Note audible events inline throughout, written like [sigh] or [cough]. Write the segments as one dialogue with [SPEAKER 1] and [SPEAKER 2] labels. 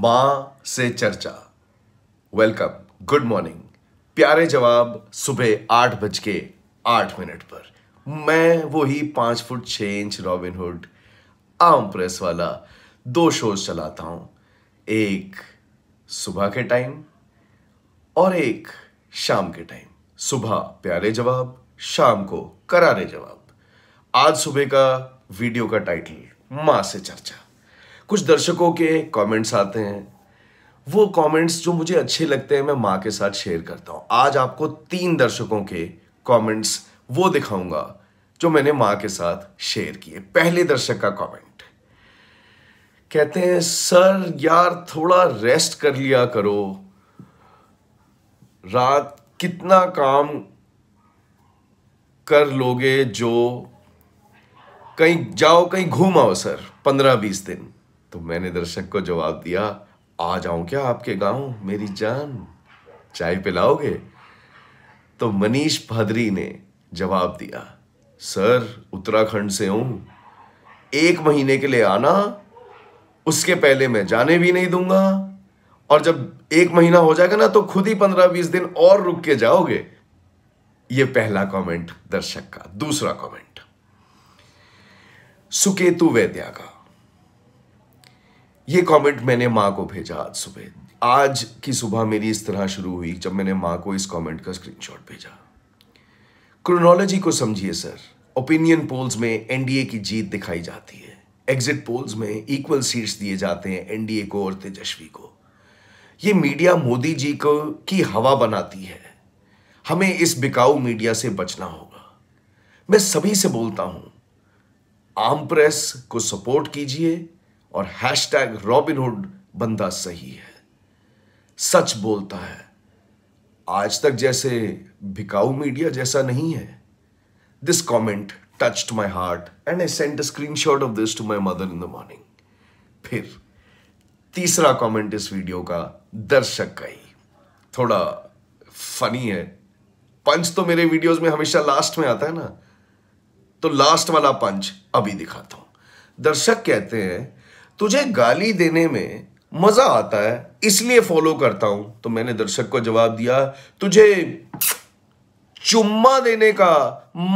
[SPEAKER 1] माँ से चर्चा वेलकम गुड मॉर्निंग प्यारे जवाब सुबह आठ बज के आठ मिनट पर मैं वो ही पांच फुट छ इंच रॉबिनहुड आम प्रेस वाला दो शोज चलाता हूं एक सुबह के टाइम और एक शाम के टाइम सुबह प्यारे जवाब शाम को करारे जवाब आज सुबह का वीडियो का टाइटल माँ से चर्चा कुछ दर्शकों के कमेंट्स आते हैं वो कमेंट्स जो मुझे अच्छे लगते हैं मैं माँ के साथ शेयर करता हूँ आज आपको तीन दर्शकों के कमेंट्स वो दिखाऊंगा जो मैंने माँ के साथ शेयर किए पहले दर्शक का कमेंट कहते हैं सर यार थोड़ा रेस्ट कर लिया करो रात कितना काम कर लोगे जो कहीं जाओ कहीं घूम आओ सर पंद्रह बीस दिन तो मैंने दर्शक को जवाब दिया आ जाऊं क्या आपके गांव मेरी जान चाय पिलाओगे तो मनीष भादरी ने जवाब दिया सर उत्तराखंड से हूं एक महीने के लिए आना उसके पहले मैं जाने भी नहीं दूंगा और जब एक महीना हो जाएगा ना तो खुद ही पंद्रह बीस दिन और रुक के जाओगे ये पहला कमेंट दर्शक का दूसरा कमेंट सुकेतु वैद्या का ये कमेंट मैंने माँ को भेजा आज सुबह आज की सुबह मेरी इस तरह शुरू हुई जब मैंने माँ को इस कमेंट का स्क्रीनशॉट भेजा क्रोनोलॉजी को समझिए सर ओपिनियन पोल्स में एनडीए की जीत दिखाई जाती है एग्जिट पोल्स में इक्वल सीट्स दिए जाते हैं एनडीए को और तेजस्वी को ये मीडिया मोदी जी को की हवा बनाती है हमें इस बिकाऊ मीडिया से बचना होगा मैं सभी से बोलता हूं आम प्रेस को सपोर्ट कीजिए और हैश टैग रॉबिनहुड बंदा सही है सच बोलता है आज तक जैसे भिकाऊ मीडिया जैसा नहीं है this comment to my heart and I sent a shot of this to my mother in the morning फिर तीसरा कॉमेंट इस वीडियो का दर्शक का ही थोड़ा फनी है पंच तो मेरे वीडियोस में हमेशा लास्ट में आता है ना तो लास्ट वाला पंच अभी दिखाता हूं दर्शक कहते हैं तुझे गाली देने में मज़ा आता है इसलिए फॉलो करता हूं तो मैंने दर्शक को जवाब दिया तुझे चुम्मा देने का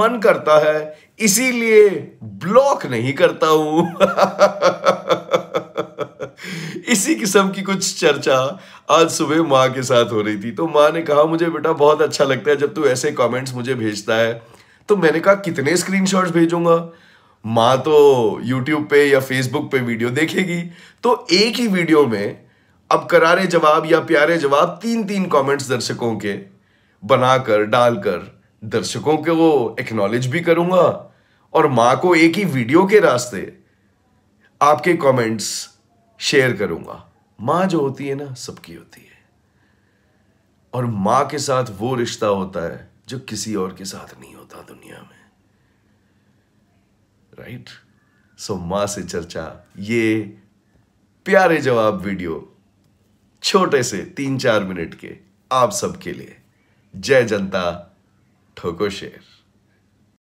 [SPEAKER 1] मन करता है इसीलिए ब्लॉक नहीं करता हूं [laughs] इसी किस्म की कुछ चर्चा आज सुबह माँ के साथ हो रही थी तो माँ ने कहा मुझे बेटा बहुत अच्छा लगता है जब तू ऐसे कमेंट्स मुझे भेजता है तो मैंने कहा कितने स्क्रीनशॉट्स भेजूंगा माँ तो यूट्यूब पे या फेसबुक पे वीडियो देखेगी तो एक ही वीडियो में अब करारे जवाब या प्यारे जवाब तीन तीन कमेंट्स दर्शकों के बनाकर डालकर दर्शकों के वो एक्नॉलेज भी करूँगा और माँ को एक ही वीडियो के रास्ते आपके कमेंट्स शेयर करूँगा माँ जो होती है ना सबकी होती है और माँ के साथ वो रिश्ता होता है जो किसी और के साथ नहीं होता दुनिया में राइट सो माँ से चर्चा ये प्यारे जवाब वीडियो छोटे से तीन चार मिनट के आप सबके लिए जय जनता ठोको शेर